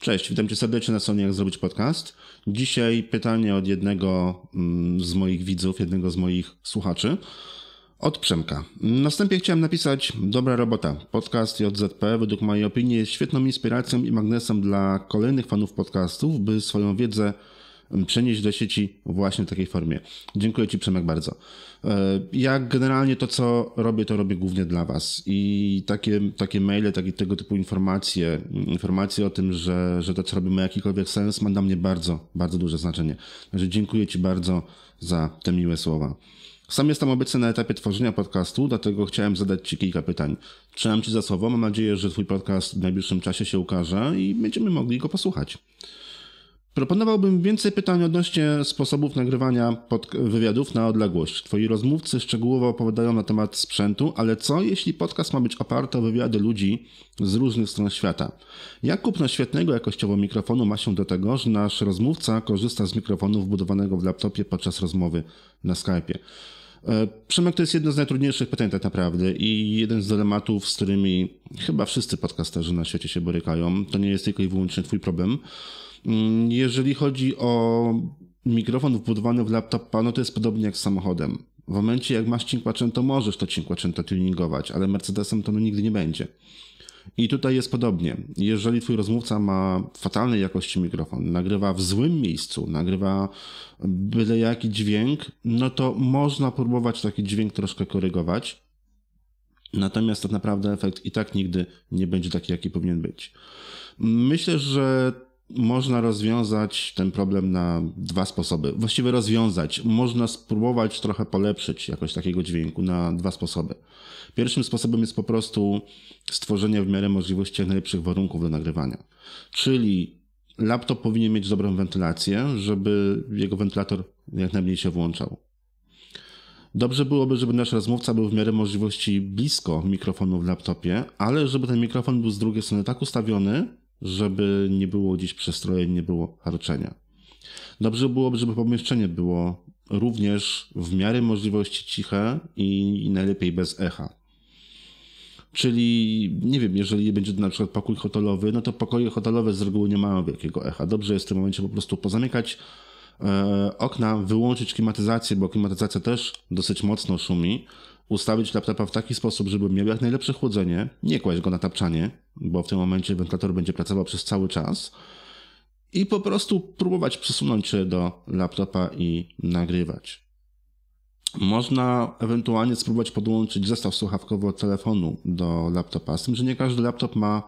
Cześć, witam cię serdecznie na stronie Jak Zrobić Podcast. Dzisiaj pytanie od jednego mm, z moich widzów, jednego z moich słuchaczy, od Przemka. Następnie chciałem napisać Dobra robota. Podcast JZP według mojej opinii jest świetną inspiracją i magnesem dla kolejnych fanów podcastów, by swoją wiedzę przenieść do sieci właśnie w takiej formie. Dziękuję Ci Przemek bardzo. E, ja generalnie to, co robię, to robię głównie dla Was i takie, takie maile, takie, tego typu informacje, informacje o tym, że, że to, co robię ma jakikolwiek sens, ma dla mnie bardzo, bardzo duże znaczenie. Także dziękuję Ci bardzo za te miłe słowa. Sam jestem obecny na etapie tworzenia podcastu, dlatego chciałem zadać Ci kilka pytań. Trzymam Ci za słowo, mam nadzieję, że Twój podcast w najbliższym czasie się ukaże i będziemy mogli go posłuchać. Proponowałbym więcej pytań odnośnie sposobów nagrywania wywiadów na odległość. Twoi rozmówcy szczegółowo opowiadają na temat sprzętu, ale co jeśli podcast ma być oparty o wywiady ludzi z różnych stron świata? Jak kupno świetnego jakościowo mikrofonu ma się do tego, że nasz rozmówca korzysta z mikrofonu wbudowanego w laptopie podczas rozmowy na Skype'ie? E, Przemek to jest jedno z najtrudniejszych pytań tak naprawdę i jeden z dylematów, z którymi chyba wszyscy podcasterzy na świecie się borykają. To nie jest tylko i wyłącznie twój problem. Mm, jeżeli chodzi o mikrofon wbudowany w laptopa, no to jest podobnie jak z samochodem. W momencie jak masz Cinquecento, możesz to Cinquecento tuningować, ale Mercedesem to no nigdy nie będzie. I tutaj jest podobnie. Jeżeli twój rozmówca ma fatalnej jakości mikrofon, nagrywa w złym miejscu, nagrywa byle jaki dźwięk, no to można próbować taki dźwięk troszkę korygować. Natomiast tak naprawdę efekt i tak nigdy nie będzie taki, jaki powinien być. Myślę, że można rozwiązać ten problem na dwa sposoby. Właściwie rozwiązać. Można spróbować trochę polepszyć jakość takiego dźwięku na dwa sposoby. Pierwszym sposobem jest po prostu stworzenie w miarę możliwości jak najlepszych warunków do nagrywania. Czyli laptop powinien mieć dobrą wentylację, żeby jego wentylator jak najmniej się włączał. Dobrze byłoby, żeby nasz rozmówca był w miarę możliwości blisko mikrofonu w laptopie, ale żeby ten mikrofon był z drugiej strony tak ustawiony, żeby nie było dziś przestrojeń, nie było harczenia. Dobrze byłoby, żeby pomieszczenie było również w miarę możliwości ciche i, najlepiej bez echa. Czyli, nie wiem, jeżeli będzie na przykład pokój hotelowy, no to pokoje hotelowe z reguły nie mają wielkiego echa. Dobrze jest w tym momencie po prostu pozamykać e, okna, wyłączyć klimatyzację, bo klimatyzacja też dosyć mocno szumi. Ustawić laptopa w taki sposób, żeby miał jak najlepsze chłodzenie, nie kłaść go na tapczanie, bo w tym momencie wentylator będzie pracował przez cały czas i po prostu próbować przesunąć się do laptopa i nagrywać. Można ewentualnie spróbować podłączyć zestaw słuchawkowy od telefonu do laptopa, z tym, że nie każdy laptop ma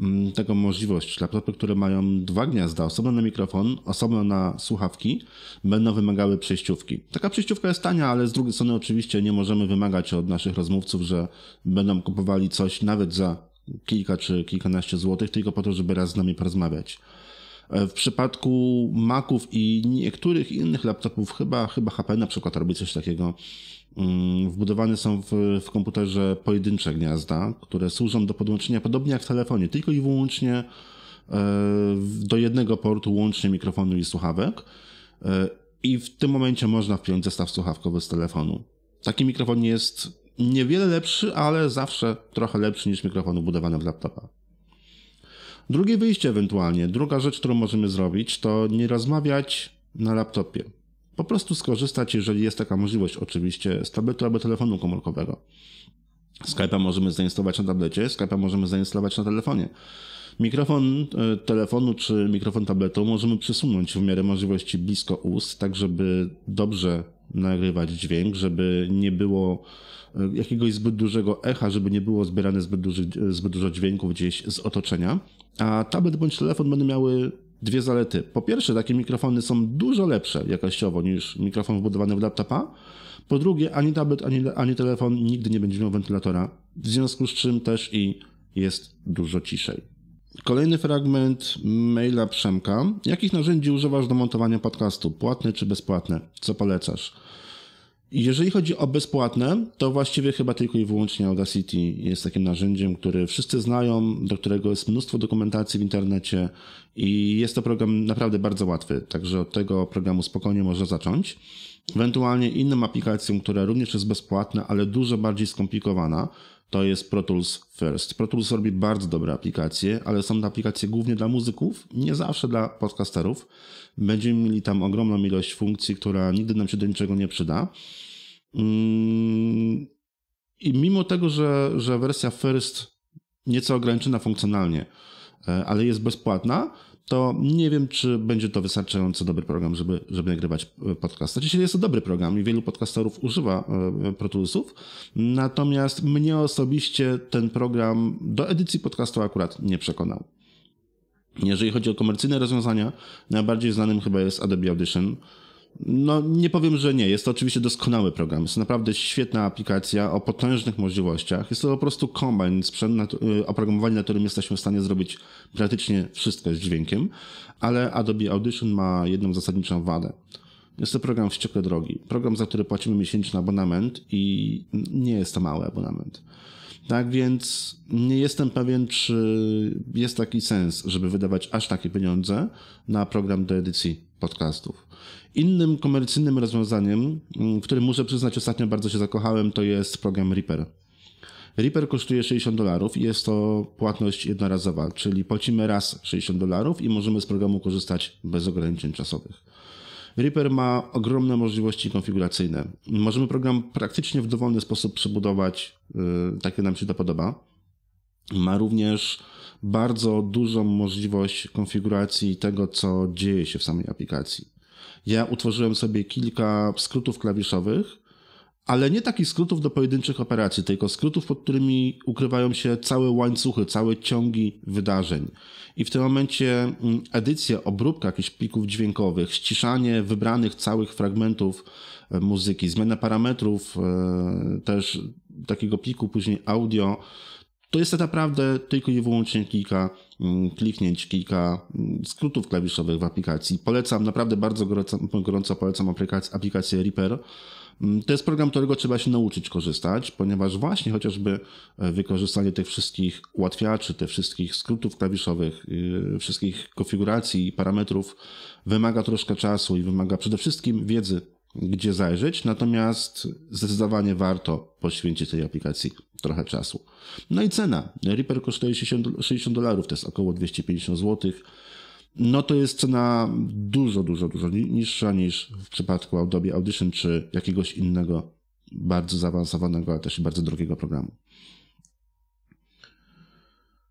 mm, tego możliwość. Laptopy, które mają dwa gniazda, osobno na mikrofon, osobno na słuchawki, będą wymagały przejściówki. Taka przejściówka jest tania, ale z drugiej strony oczywiście nie możemy wymagać od naszych rozmówców, że będą kupowali coś nawet za kilka czy kilkanaście złotych, tylko po to, żeby raz z nami porozmawiać. E, w przypadku Maców i niektórych innych laptopów, chyba, chyba HP na przykład robi coś takiego, mm, wbudowane są w, w komputerze pojedyncze gniazda, które służą do podłączenia podobnie jak w telefonie, tylko i wyłącznie e, do jednego portu łącznie mikrofonu i słuchawek. E, I w tym momencie można wpiąć zestaw słuchawkowy z telefonu. Taki mikrofon jest niewiele lepszy, ale zawsze trochę lepszy niż mikrofon budowany w laptopa. Drugie wyjście ewentualnie, druga rzecz, którą możemy zrobić, to nie rozmawiać na laptopie. Po prostu skorzystać, jeżeli jest taka możliwość, oczywiście, z tabletu albo telefonu komórkowego. Skype'a możemy zainstalować na tablecie, Skype'a możemy zainstalować na telefonie. Mikrofon e, telefonu czy mikrofon tabletu możemy przesunąć w miarę możliwości blisko ust, tak żeby dobrze nagrywać dźwięk, żeby nie było e, jakiegoś zbyt dużego echa, żeby nie było zbierane zbyt, duży, zbyt dużo dźwięków gdzieś z otoczenia. A tablet bądź telefon będą miały dwie zalety. Po pierwsze, takie mikrofony są dużo lepsze jakościowo niż mikrofon wbudowany w laptopa. Po drugie, ani tablet, ani, ani telefon nigdy nie będzie miał wentylatora, w związku z czym też i jest dużo ciszej. Kolejny fragment maila Przemka. Jakich narzędzi używasz do montowania podcastu? Płatne czy bezpłatne? Co polecasz? Jeżeli chodzi o bezpłatne, to właściwie chyba tylko i wyłącznie Audacity jest takim narzędziem, które wszyscy znają, do którego jest mnóstwo dokumentacji w internecie i jest to program naprawdę bardzo łatwy, także od tego programu spokojnie można zacząć. Ewentualnie inną aplikacją, która również jest bezpłatna, ale dużo bardziej skomplikowana, to jest Pro Tools First. Pro Tools robi bardzo dobre aplikacje, ale są to aplikacje głównie dla muzyków, nie zawsze dla podcasterów. Będziemy mieli tam ogromną ilość funkcji, która nigdy nam się do niczego nie przyda. Mm, I mimo tego, że, że wersja First nieco ograniczona funkcjonalnie, e, ale jest bezpłatna, to nie wiem, czy będzie to wystarczająco dobry program, żeby, żeby nagrywać e, podcast. Znaczy, jest to dobry program i wielu podcasterów używa e, Toolsów, natomiast mnie osobiście ten program do edycji podcastu akurat nie przekonał. Jeżeli chodzi o komercyjne rozwiązania, najbardziej znanym chyba jest Adobe Audition, no, nie powiem, że nie. Jest to oczywiście doskonały program. Jest to naprawdę świetna aplikacja o potężnych możliwościach. Jest to po prostu kombajn sprzęt, y, oprogramowanie, na którym jesteśmy w stanie zrobić praktycznie wszystko z dźwiękiem, ale Adobe Audition ma jedną zasadniczą wadę. Jest to program wściekle drogi. Program, za który płacimy miesięczny abonament i nie jest to mały abonament. Tak więc nie jestem pewien, czy jest taki sens, żeby wydawać aż takie pieniądze na program do edycji podcastów. Innym komercyjnym rozwiązaniem, mm, którym muszę przyznać ostatnio bardzo się zakochałem, to jest program Reaper. Reaper kosztuje 60 dolarów i jest to płatność jednorazowa, czyli płacimy raz 60 dolarów i możemy z programu korzystać bez ograniczeń czasowych. Reaper ma ogromne możliwości konfiguracyjne. Możemy program praktycznie w dowolny sposób przebudować, y, tak jak nam się to podoba. Ma również bardzo dużą możliwość konfiguracji tego, co dzieje się w samej aplikacji. Ja utworzyłem sobie kilka skrótów klawiszowych, ale nie takich skrótów do pojedynczych operacji, tylko skrótów, pod którymi ukrywają się całe łańcuchy, całe ciągi wydarzeń. I w tym momencie mm, edycja, obróbka jakichś plików dźwiękowych, ściszanie wybranych całych fragmentów e, muzyki, zmiana parametrów e, też takiego pliku, później audio, to jest tak naprawdę tylko i wyłącznie kilka mm, kliknięć, kilka mm, skrótów klawiszowych w aplikacji. Polecam, naprawdę bardzo gorąco, gorąco polecam aplikację, aplikację Reaper. Mm, to jest program, którego trzeba się nauczyć korzystać, ponieważ właśnie chociażby e, wykorzystanie tych wszystkich ułatwiaczy, tych wszystkich skrótów klawiszowych, y, wszystkich konfiguracji i parametrów wymaga troszkę czasu i wymaga przede wszystkim wiedzy gdzie zajrzeć, natomiast zdecydowanie warto poświęcić tej aplikacji trochę czasu. No i cena. Reaper kosztuje 60 dolarów, to jest około 250 zł. No to jest cena dużo, dużo, dużo niższa niż w przypadku Adobe Audition czy jakiegoś innego bardzo zaawansowanego, ale też bardzo drogiego programu.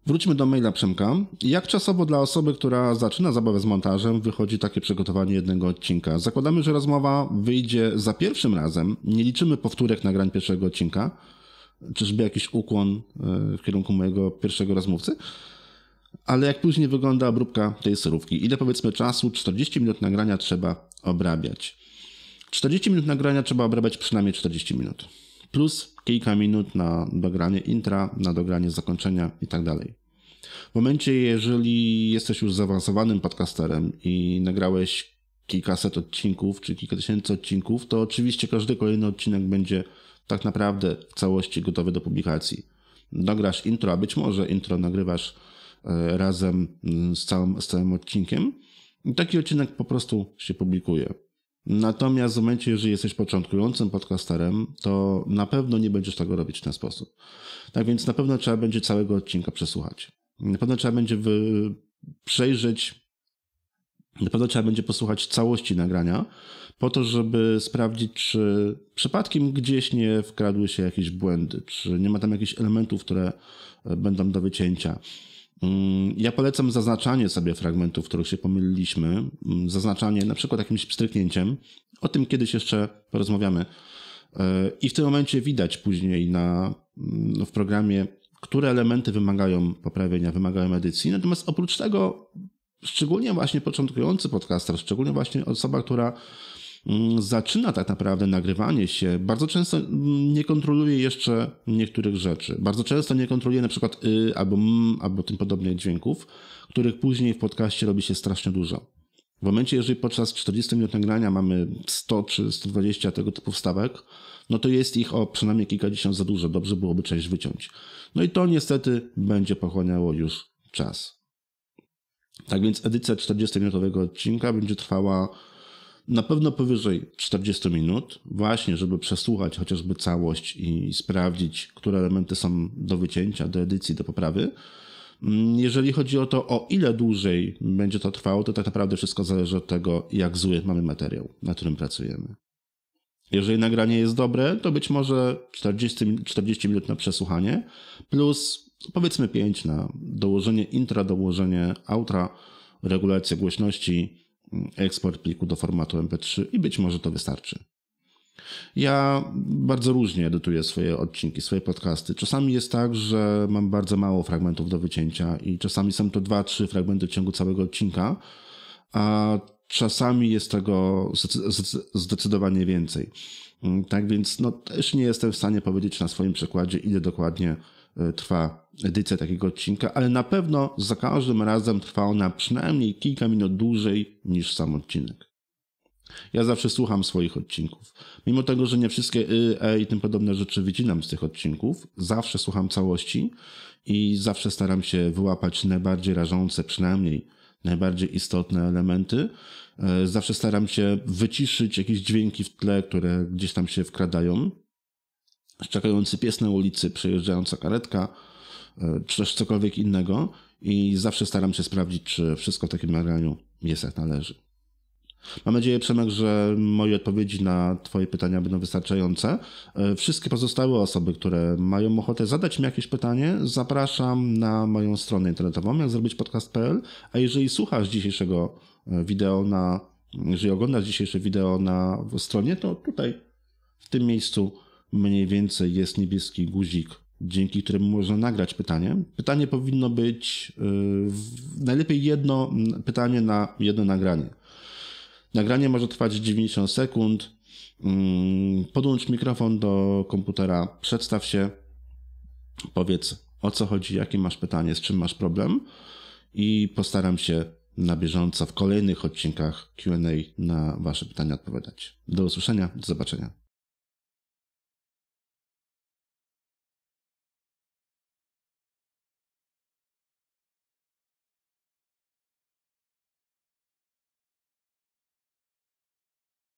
Wróćmy do maila Przemka. Jak czasowo dla osoby, która zaczyna zabawę z montażem, wychodzi takie przygotowanie jednego odcinka? Zakładamy, że rozmowa wyjdzie za pierwszym razem, nie liczymy powtórek nagrań pierwszego odcinka. Czyżby jakiś ukłon e, w kierunku mojego pierwszego rozmówcy? Ale jak później wygląda obróbka tej serówki? Ile powiedzmy czasu 40 minut nagrania trzeba obrabiać? 40 minut nagrania trzeba obrabiać przynajmniej 40 minut plus kilka minut na dogranie intra, na dogranie zakończenia i tak dalej. W momencie, jeżeli jesteś już zaawansowanym podcasterem i nagrałeś kilkaset odcinków czy kilka tysięcy odcinków, to oczywiście każdy kolejny odcinek będzie tak naprawdę w całości gotowy do publikacji. Nagrasz intro, a być może intro nagrywasz e, razem mm, z całym, z całym odcinkiem. I taki odcinek po prostu się publikuje. Natomiast w momencie, jeżeli jesteś początkującym podcasterem, to na pewno nie będziesz tego robić w ten sposób. Tak więc na pewno trzeba będzie całego odcinka przesłuchać. Na pewno trzeba będzie wy... przejrzeć, na pewno trzeba będzie posłuchać całości nagrania, po to, żeby sprawdzić, czy przypadkiem gdzieś nie wkradły się jakieś błędy, czy nie ma tam jakichś elementów, które będą do wycięcia Mm, ja polecam zaznaczanie sobie fragmentów, w których się pomyliliśmy, mm, zaznaczanie na przykład jakimś pstryknięciem. O tym kiedyś jeszcze porozmawiamy. E, I w tym momencie widać później na, mm, w programie, które elementy wymagają poprawienia, wymagają edycji. Natomiast oprócz tego, szczególnie właśnie początkujący podcaster, szczególnie właśnie osoba, która Mm, zaczyna tak naprawdę nagrywanie się, bardzo często mm, nie kontroluje jeszcze niektórych rzeczy. Bardzo często nie kontroluje na przykład y albo m albo tym podobnych dźwięków, których później w podcaście robi się strasznie dużo. W momencie, jeżeli podczas 40 minut nagrania mamy 100 czy 120 tego typu wstawek, no to jest ich o przynajmniej kilkadziesiąt za dużo. Dobrze byłoby część wyciąć. No i to niestety będzie pochłaniało już czas. Tak więc edycja 40-minutowego odcinka będzie trwała na pewno powyżej 40 minut, właśnie, żeby przesłuchać chociażby całość i sprawdzić, które elementy są do wycięcia, do edycji, do poprawy. Mm, jeżeli chodzi o to, o ile dłużej będzie to trwało, to tak naprawdę wszystko zależy od tego, jak zły mamy materiał, na którym pracujemy. Jeżeli nagranie jest dobre, to być może 40, 40 minut na przesłuchanie, plus powiedzmy 5 na dołożenie intra, dołożenie outra, regulację głośności, eksport pliku do formatu MP3 i być może to wystarczy. Ja bardzo różnie edytuję swoje odcinki, swoje podcasty. Czasami jest tak, że mam bardzo mało fragmentów do wycięcia i czasami są to 2-3 fragmenty w ciągu całego odcinka, a czasami jest tego zdecydowanie więcej. Tak więc no, też nie jestem w stanie powiedzieć na swoim przykładzie, ile dokładnie E, trwa edycja takiego odcinka, ale na pewno za każdym razem trwa ona przynajmniej kilka minut dłużej niż sam odcinek. Ja zawsze słucham swoich odcinków. Mimo tego, że nie wszystkie y, e i tym podobne rzeczy wycinam z tych odcinków, zawsze słucham całości i zawsze staram się wyłapać najbardziej rażące, przynajmniej najbardziej istotne elementy. E, zawsze staram się wyciszyć jakieś dźwięki w tle, które gdzieś tam się wkradają szczekający pies na ulicy, przejeżdżająca karetka, e, czy też cokolwiek innego i zawsze staram się sprawdzić, czy wszystko w takim nagraniu jest jak należy. Mam nadzieję, Przemek, że moje odpowiedzi na Twoje pytania będą wystarczające. E, wszystkie pozostałe osoby, które mają ochotę zadać mi jakieś pytanie, zapraszam na moją stronę internetową, jak zrobić podcast.pl. A jeżeli słuchasz dzisiejszego e, wideo na, jeżeli oglądasz dzisiejsze wideo na stronie, to tutaj, w tym miejscu mniej więcej jest niebieski guzik, dzięki któremu można nagrać pytanie. Pytanie powinno być y, najlepiej jedno pytanie na jedno nagranie. Nagranie może trwać 90 sekund. Mm, podłącz mikrofon do komputera, przedstaw się, powiedz o co chodzi, jakie masz pytanie, z czym masz problem i postaram się na bieżąco w kolejnych odcinkach QA na Wasze pytania odpowiadać. Do usłyszenia, do zobaczenia.